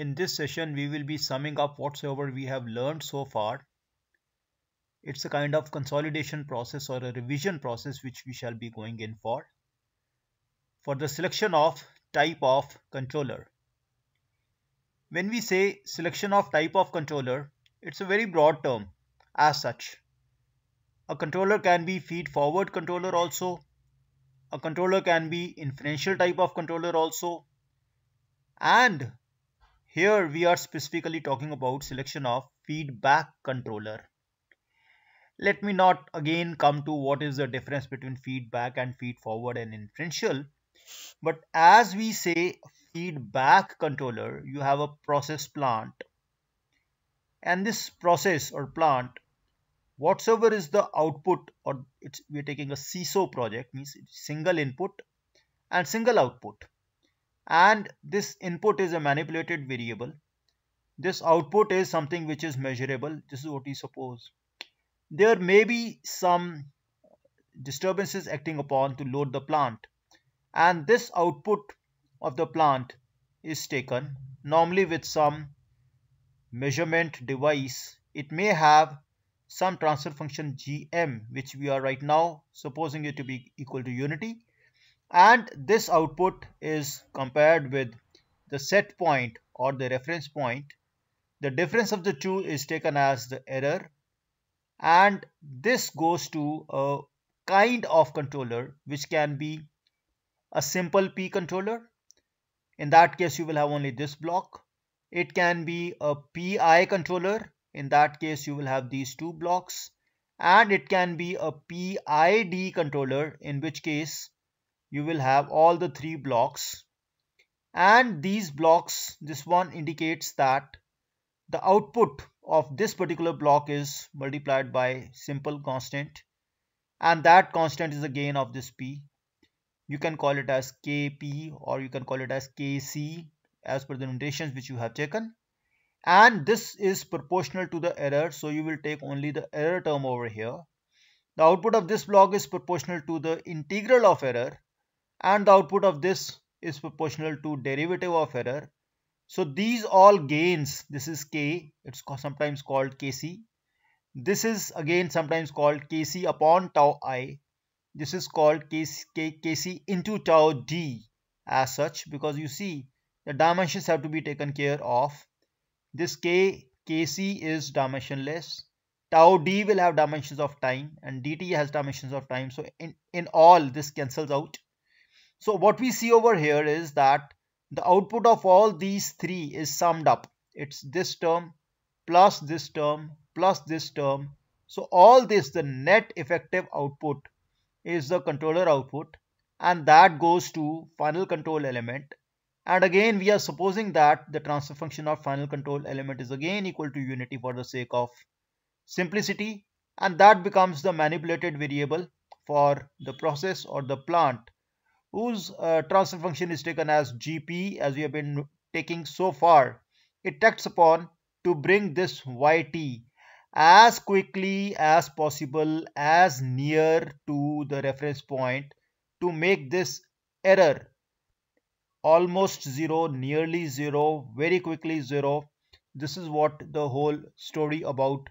In this session, we will be summing up whatsoever we have learned so far. It's a kind of consolidation process or a revision process which we shall be going in for. For the selection of type of controller. When we say selection of type of controller, it's a very broad term as such. A controller can be feed forward controller also. A controller can be inferential type of controller also. And here we are specifically talking about selection of feedback controller. Let me not again come to what is the difference between feedback and feed forward and inferential. But as we say feedback controller, you have a process plant. And this process or plant, whatsoever is the output or it's, we're taking a CISO project means single input and single output and this input is a manipulated variable this output is something which is measurable this is what we suppose there may be some disturbances acting upon to load the plant and this output of the plant is taken normally with some measurement device it may have some transfer function gm which we are right now supposing it to be equal to unity and this output is compared with the set point or the reference point. The difference of the two is taken as the error and this goes to a kind of controller which can be a simple P controller. In that case you will have only this block. It can be a PI controller. In that case you will have these two blocks and it can be a PID controller in which case you will have all the three blocks and these blocks this one indicates that the output of this particular block is multiplied by simple constant and that constant is the gain of this p you can call it as kp or you can call it as kc as per the notations which you have taken and this is proportional to the error so you will take only the error term over here the output of this block is proportional to the integral of error and the output of this is proportional to derivative of error. So these all gains, this is K, it's sometimes called Kc. This is again sometimes called Kc upon tau i. This is called Kc, Kc into tau d as such because you see the dimensions have to be taken care of. This K, Kc is dimensionless. Tau d will have dimensions of time and dt has dimensions of time. So in, in all this cancels out so what we see over here is that the output of all these three is summed up. It's this term plus this term plus this term. So all this, the net effective output is the controller output and that goes to final control element. And again, we are supposing that the transfer function of final control element is again equal to unity for the sake of simplicity. And that becomes the manipulated variable for the process or the plant whose uh, transfer function is taken as gp as we have been taking so far it acts upon to bring this yt as quickly as possible as near to the reference point to make this error almost zero nearly zero very quickly zero this is what the whole story about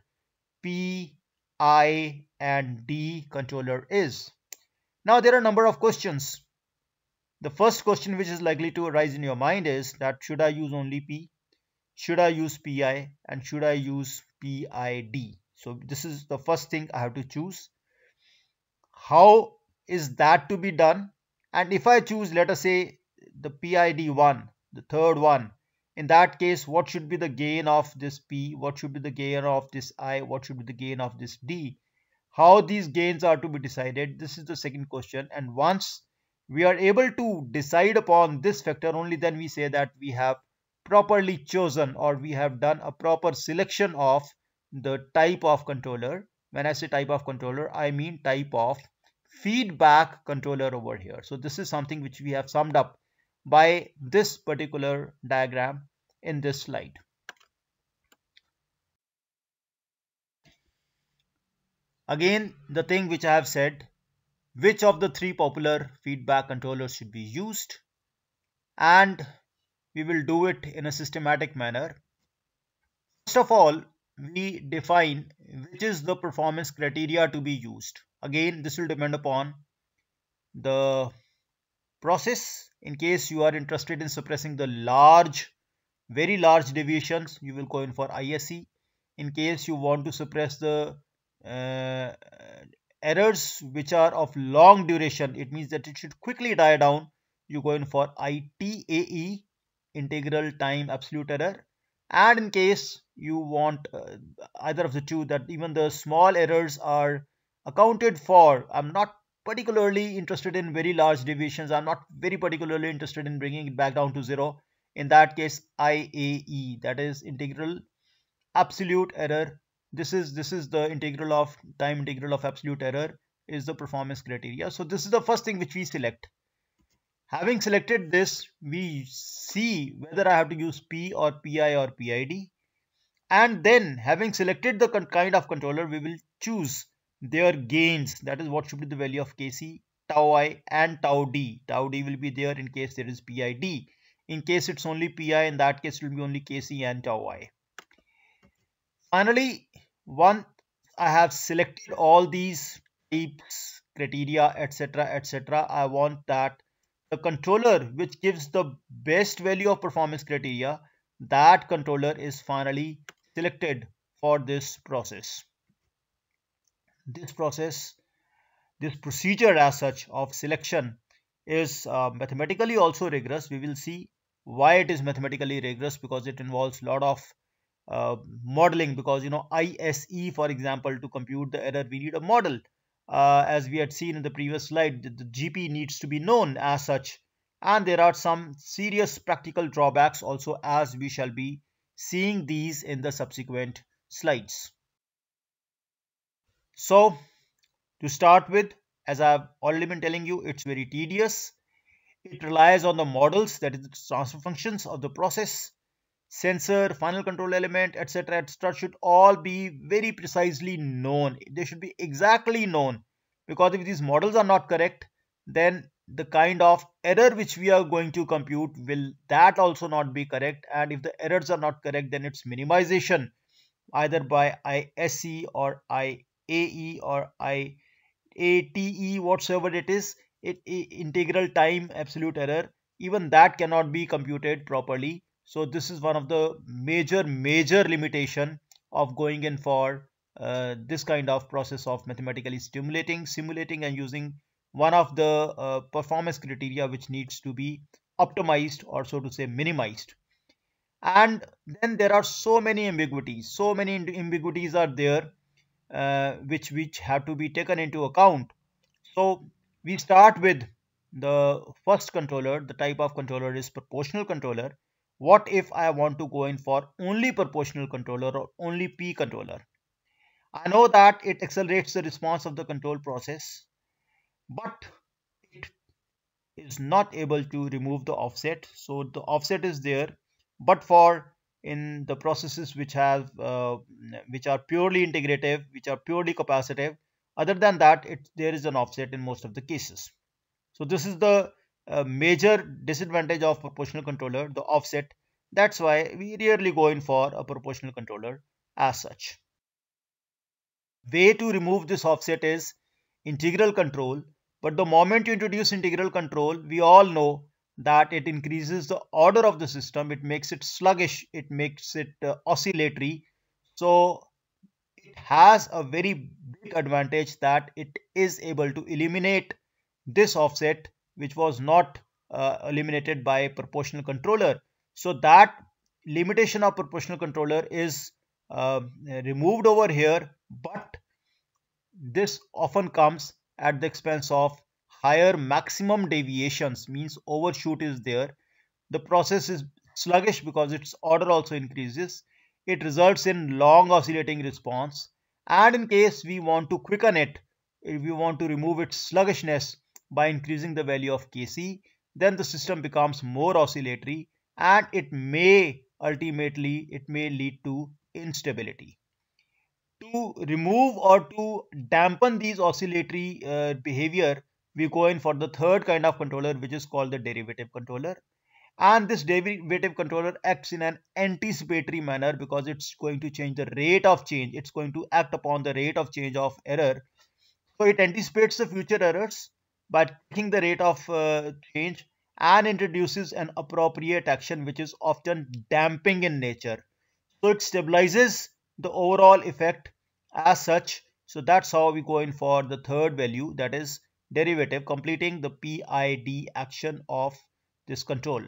p i and d controller is now there are a number of questions the first question which is likely to arise in your mind is that should I use only P? Should I use PI? And should I use PID? So this is the first thing I have to choose. How is that to be done? And if I choose, let us say the PID one, the third one, in that case, what should be the gain of this P? What should be the gain of this I? What should be the gain of this D? How these gains are to be decided? This is the second question. And once we are able to decide upon this factor only then we say that we have properly chosen or we have done a proper selection of the type of controller. When I say type of controller, I mean type of feedback controller over here. So this is something which we have summed up by this particular diagram in this slide. Again, the thing which I have said which of the three popular feedback controllers should be used and we will do it in a systematic manner. First of all, we define which is the performance criteria to be used. Again, this will depend upon the process. In case you are interested in suppressing the large, very large deviations, you will go in for ISE. In case you want to suppress the uh, errors which are of long duration, it means that it should quickly die down. You go in for ITAE, integral time absolute error. And in case you want uh, either of the two that even the small errors are accounted for, I'm not particularly interested in very large deviations. I'm not very particularly interested in bringing it back down to zero. In that case, IAE, that is integral absolute error this is this is the integral of time integral of absolute error is the performance criteria so this is the first thing which we select having selected this we see whether i have to use p or pi or pid and then having selected the kind of controller we will choose their gains that is what should be the value of kc tau i and tau d tau d will be there in case there is pid in case it's only pi in that case it will be only kc and tau i Finally, once I have selected all these types, criteria, etc., etc., I want that the controller which gives the best value of performance criteria, that controller is finally selected for this process. This process, this procedure as such of selection is uh, mathematically also rigorous. We will see why it is mathematically rigorous because it involves a lot of uh, modeling because you know ISE for example to compute the error we need a model uh, as we had seen in the previous slide the, the GP needs to be known as such and there are some serious practical drawbacks also as we shall be seeing these in the subsequent slides. So to start with as I've already been telling you it's very tedious it relies on the models that is the transfer functions of the process sensor, final control element, etc., etc., should all be very precisely known. They should be exactly known because if these models are not correct, then the kind of error which we are going to compute will that also not be correct. And if the errors are not correct, then it's minimization either by ISE or IAE or IATE, whatsoever it is, it, integral time absolute error. Even that cannot be computed properly so this is one of the major major limitation of going in for uh, this kind of process of mathematically stimulating simulating and using one of the uh, performance criteria which needs to be optimized or so to say minimized and then there are so many ambiguities so many ambiguities are there uh, which which have to be taken into account so we start with the first controller the type of controller is proportional controller what if I want to go in for only proportional controller or only P controller? I know that it accelerates the response of the control process, but it is not able to remove the offset. So the offset is there, but for in the processes which have uh, which are purely integrative, which are purely capacitive, other than that, it, there is an offset in most of the cases. So this is the a major disadvantage of proportional controller the offset that's why we rarely go in for a proportional controller as such way to remove this offset is integral control but the moment you introduce integral control we all know that it increases the order of the system it makes it sluggish it makes it uh, oscillatory so it has a very big advantage that it is able to eliminate this offset which was not uh, eliminated by proportional controller. So that limitation of proportional controller is uh, removed over here, but this often comes at the expense of higher maximum deviations, means overshoot is there. The process is sluggish because its order also increases. It results in long oscillating response. And in case we want to quicken it, if we want to remove its sluggishness, by increasing the value of Kc, then the system becomes more oscillatory and it may ultimately, it may lead to instability. To remove or to dampen these oscillatory uh, behavior, we go in for the third kind of controller which is called the derivative controller and this derivative controller acts in an anticipatory manner because it's going to change the rate of change it's going to act upon the rate of change of error so it anticipates the future errors by taking the rate of uh, change and introduces an appropriate action which is often damping in nature. So it stabilizes the overall effect as such. So that's how we go in for the third value that is derivative completing the PID action of this control.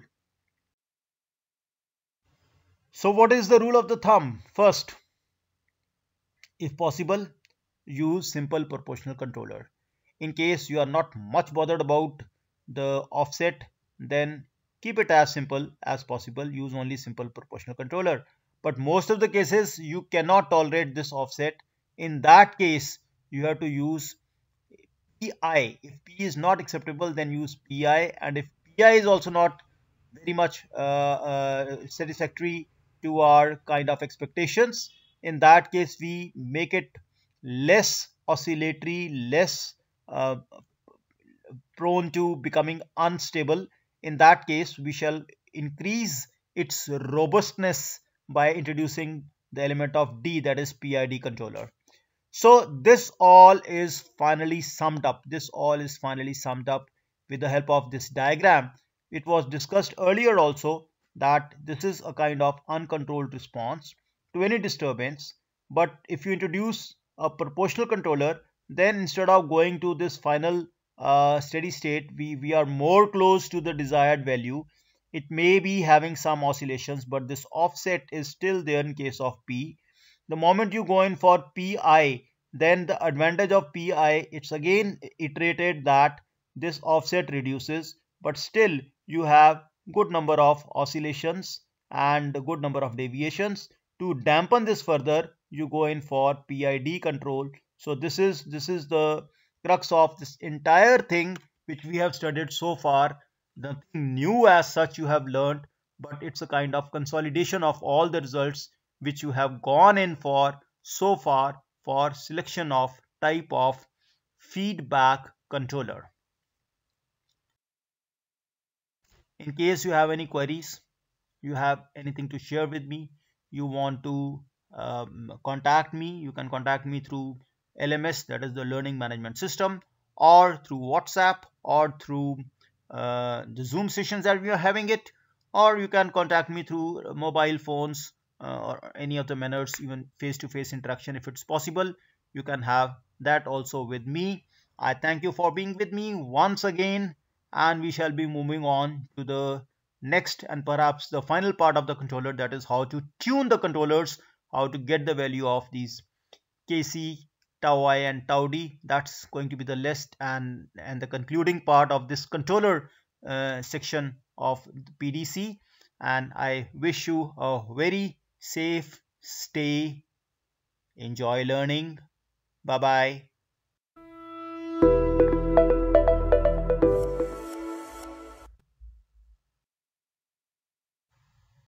So what is the rule of the thumb? First, if possible, use simple proportional controller in case you are not much bothered about the offset then keep it as simple as possible use only simple proportional controller but most of the cases you cannot tolerate this offset in that case you have to use PI if P is not acceptable then use PI and if PI is also not very much uh, uh, satisfactory to our kind of expectations in that case we make it less oscillatory less uh, prone to becoming unstable, in that case, we shall increase its robustness by introducing the element of D that is PID controller. So this all is finally summed up. This all is finally summed up with the help of this diagram. It was discussed earlier also that this is a kind of uncontrolled response to any disturbance. But if you introduce a proportional controller, then instead of going to this final uh, steady state we we are more close to the desired value it may be having some oscillations but this offset is still there in case of p the moment you go in for pi then the advantage of pi it's again iterated that this offset reduces but still you have good number of oscillations and a good number of deviations to dampen this further you go in for PID control so this is this is the crux of this entire thing which we have studied so far. Nothing new as such you have learned, but it's a kind of consolidation of all the results which you have gone in for so far for selection of type of feedback controller. In case you have any queries, you have anything to share with me, you want to um, contact me, you can contact me through LMS, that is the learning management system, or through WhatsApp or through uh, the Zoom sessions that we are having it, or you can contact me through mobile phones uh, or any of the manners, even face-to-face -face interaction if it's possible. You can have that also with me. I thank you for being with me once again and we shall be moving on to the next and perhaps the final part of the controller that is how to tune the controllers, how to get the value of these KC tau i and tau d that's going to be the list and and the concluding part of this controller uh, section of pdc and i wish you a very safe stay enjoy learning bye bye